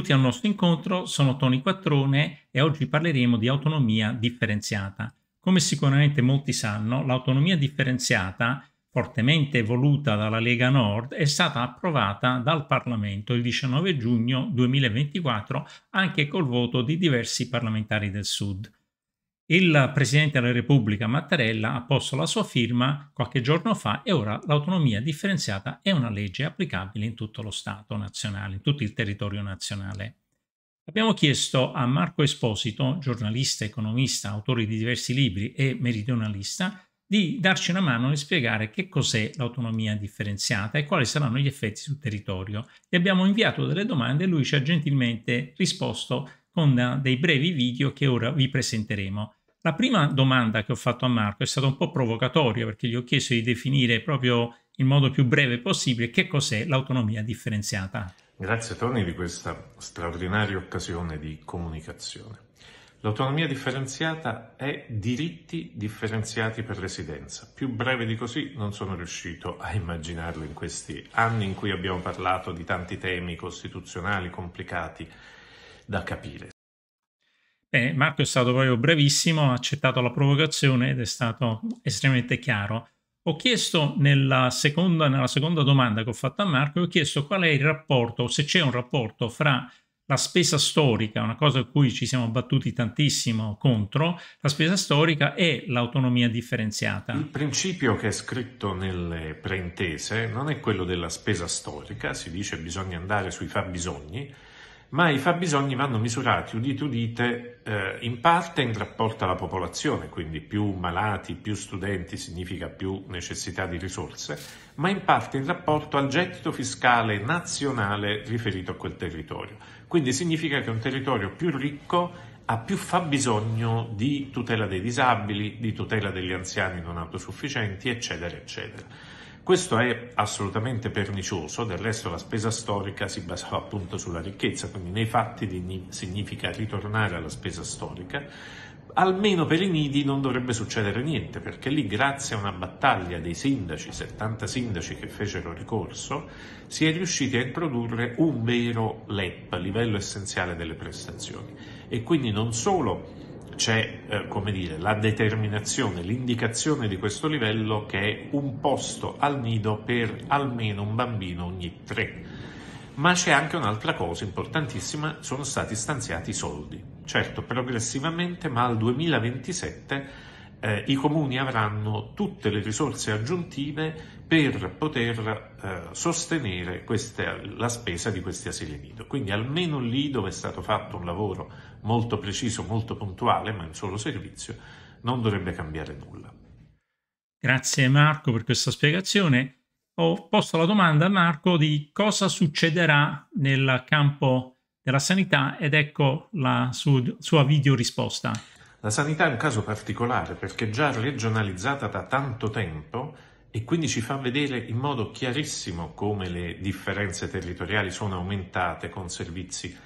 Benvenuti al nostro incontro, sono Tony Quattrone e oggi parleremo di autonomia differenziata. Come sicuramente molti sanno, l'autonomia differenziata, fortemente voluta dalla Lega Nord, è stata approvata dal Parlamento il 19 giugno 2024 anche col voto di diversi parlamentari del Sud. Il Presidente della Repubblica Mattarella ha posto la sua firma qualche giorno fa e ora l'autonomia differenziata è una legge applicabile in tutto lo Stato nazionale, in tutto il territorio nazionale. Abbiamo chiesto a Marco Esposito, giornalista, economista, autore di diversi libri e meridionalista, di darci una mano nel spiegare che cos'è l'autonomia differenziata e quali saranno gli effetti sul territorio. Gli abbiamo inviato delle domande e lui ci ha gentilmente risposto con dei brevi video che ora vi presenteremo. La prima domanda che ho fatto a Marco è stata un po' provocatoria perché gli ho chiesto di definire proprio in modo più breve possibile che cos'è l'autonomia differenziata. Grazie Tony di questa straordinaria occasione di comunicazione. L'autonomia differenziata è diritti differenziati per residenza. Più breve di così non sono riuscito a immaginarlo in questi anni in cui abbiamo parlato di tanti temi costituzionali complicati da capire. Bene, Marco è stato proprio bravissimo, ha accettato la provocazione ed è stato estremamente chiaro. Ho chiesto nella seconda, nella seconda domanda che ho fatto a Marco, ho chiesto qual è il rapporto, se c'è un rapporto fra la spesa storica, una cosa a cui ci siamo battuti tantissimo contro, la spesa storica e l'autonomia differenziata. Il principio che è scritto nelle preintese non è quello della spesa storica, si dice bisogna andare sui fabbisogni, ma i fabbisogni vanno misurati, udite udite, eh, in parte in rapporto alla popolazione, quindi più malati, più studenti significa più necessità di risorse, ma in parte in rapporto al gettito fiscale nazionale riferito a quel territorio. Quindi significa che un territorio più ricco ha più fabbisogno di tutela dei disabili, di tutela degli anziani non autosufficienti, eccetera, eccetera. Questo è assolutamente pernicioso, del resto la spesa storica si basava appunto sulla ricchezza, quindi nei fatti significa ritornare alla spesa storica. Almeno per i nidi non dovrebbe succedere niente, perché lì grazie a una battaglia dei sindaci, 70 sindaci che fecero ricorso, si è riusciti a introdurre un vero LEP, livello essenziale delle prestazioni. E quindi non solo c'è eh, come dire, la determinazione, l'indicazione di questo livello che è un posto al nido per almeno un bambino ogni tre. Ma c'è anche un'altra cosa importantissima, sono stati stanziati i soldi. Certo, progressivamente, ma al 2027 eh, i comuni avranno tutte le risorse aggiuntive per poter eh, sostenere queste, la spesa di questi asili nido. Quindi almeno lì dove è stato fatto un lavoro molto preciso, molto puntuale, ma in solo servizio, non dovrebbe cambiare nulla. Grazie Marco per questa spiegazione. Ho posto la domanda a Marco di cosa succederà nel campo della sanità ed ecco la su sua video risposta. La sanità è un caso particolare perché è già regionalizzata da tanto tempo e quindi ci fa vedere in modo chiarissimo come le differenze territoriali sono aumentate con servizi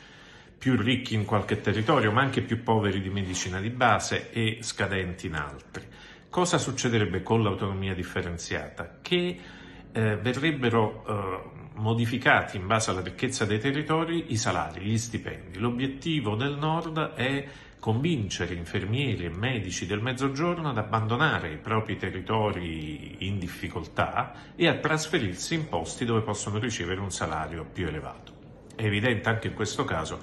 più ricchi in qualche territorio, ma anche più poveri di medicina di base e scadenti in altri. Cosa succederebbe con l'autonomia differenziata? Che eh, verrebbero eh, modificati in base alla ricchezza dei territori i salari, gli stipendi. L'obiettivo del Nord è convincere infermieri e medici del Mezzogiorno ad abbandonare i propri territori in difficoltà e a trasferirsi in posti dove possono ricevere un salario più elevato. È evidente anche in questo caso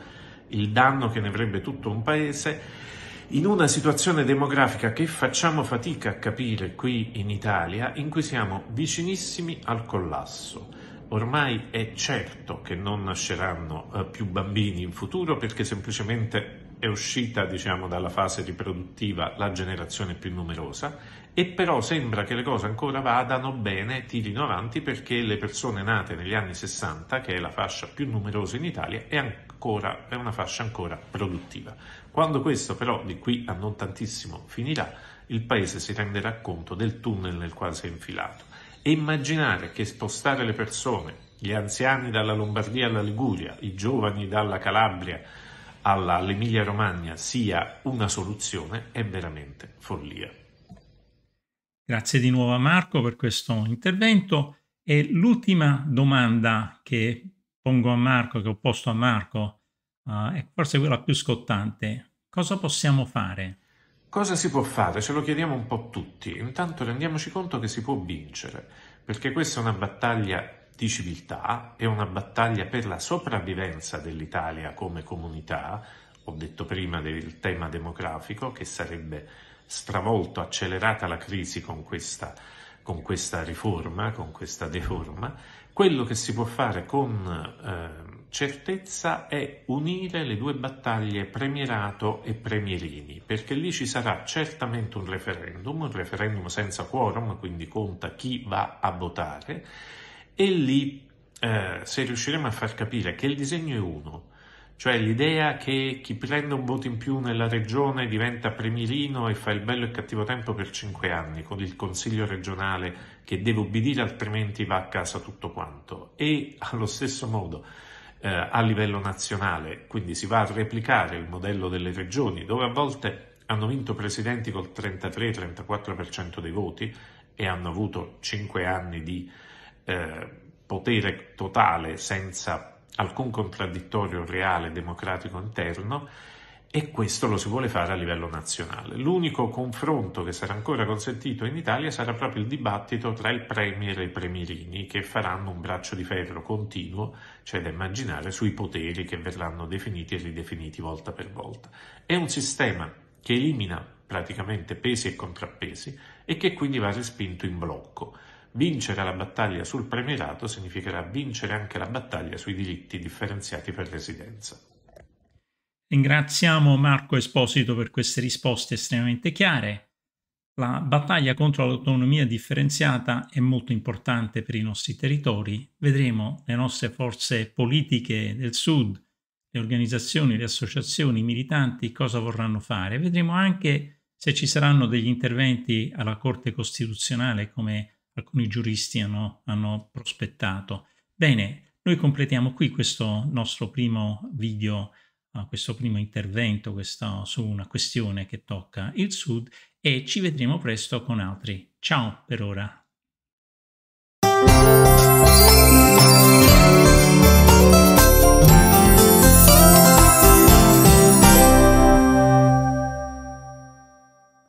il danno che ne avrebbe tutto un paese in una situazione demografica che facciamo fatica a capire qui in Italia, in cui siamo vicinissimi al collasso. Ormai è certo che non nasceranno eh, più bambini in futuro perché semplicemente è uscita diciamo, dalla fase riproduttiva la generazione più numerosa e però sembra che le cose ancora vadano bene, tirino avanti perché le persone nate negli anni 60, che è la fascia più numerosa in Italia, è, ancora, è una fascia ancora produttiva. Quando questo però di qui a non tantissimo finirà, il paese si renderà conto del tunnel nel quale si è infilato e immaginare che spostare le persone, gli anziani dalla Lombardia alla Liguria, i giovani dalla Calabria, all'Emilia Romagna sia una soluzione è veramente follia. Grazie di nuovo a Marco per questo intervento e l'ultima domanda che pongo a Marco, che ho posto a Marco, uh, è forse quella più scottante. Cosa possiamo fare? Cosa si può fare? Ce lo chiediamo un po' tutti. Intanto rendiamoci conto che si può vincere, perché questa è una battaglia di civiltà e una battaglia per la sopravvivenza dell'Italia come comunità, ho detto prima del tema demografico che sarebbe stravolto, accelerata la crisi con questa, con questa riforma, con questa deforma, quello che si può fare con eh, certezza è unire le due battaglie premierato e premierini, perché lì ci sarà certamente un referendum, un referendum senza quorum, quindi conta chi va a votare, e lì, eh, se riusciremo a far capire che il disegno è uno, cioè l'idea che chi prende un voto in più nella regione diventa premirino e fa il bello e cattivo tempo per cinque anni con il consiglio regionale che deve obbedire altrimenti va a casa tutto quanto e allo stesso modo eh, a livello nazionale quindi si va a replicare il modello delle regioni dove a volte hanno vinto presidenti col 33-34% dei voti e hanno avuto cinque anni di eh, potere totale senza alcun contraddittorio reale democratico interno e questo lo si vuole fare a livello nazionale. L'unico confronto che sarà ancora consentito in Italia sarà proprio il dibattito tra il Premier e i Premierini che faranno un braccio di ferro continuo, cioè da immaginare, sui poteri che verranno definiti e ridefiniti volta per volta. È un sistema che elimina praticamente pesi e contrappesi e che quindi va respinto in blocco. Vincere la battaglia sul premierato significherà vincere anche la battaglia sui diritti differenziati per residenza. Ringraziamo Marco Esposito per queste risposte estremamente chiare. La battaglia contro l'autonomia differenziata è molto importante per i nostri territori. Vedremo le nostre forze politiche del Sud, le organizzazioni, le associazioni, i militanti cosa vorranno fare. Vedremo anche se ci saranno degli interventi alla Corte Costituzionale come alcuni giuristi hanno, hanno prospettato. Bene, noi completiamo qui questo nostro primo video, uh, questo primo intervento questo, su una questione che tocca il Sud e ci vedremo presto con altri. Ciao per ora.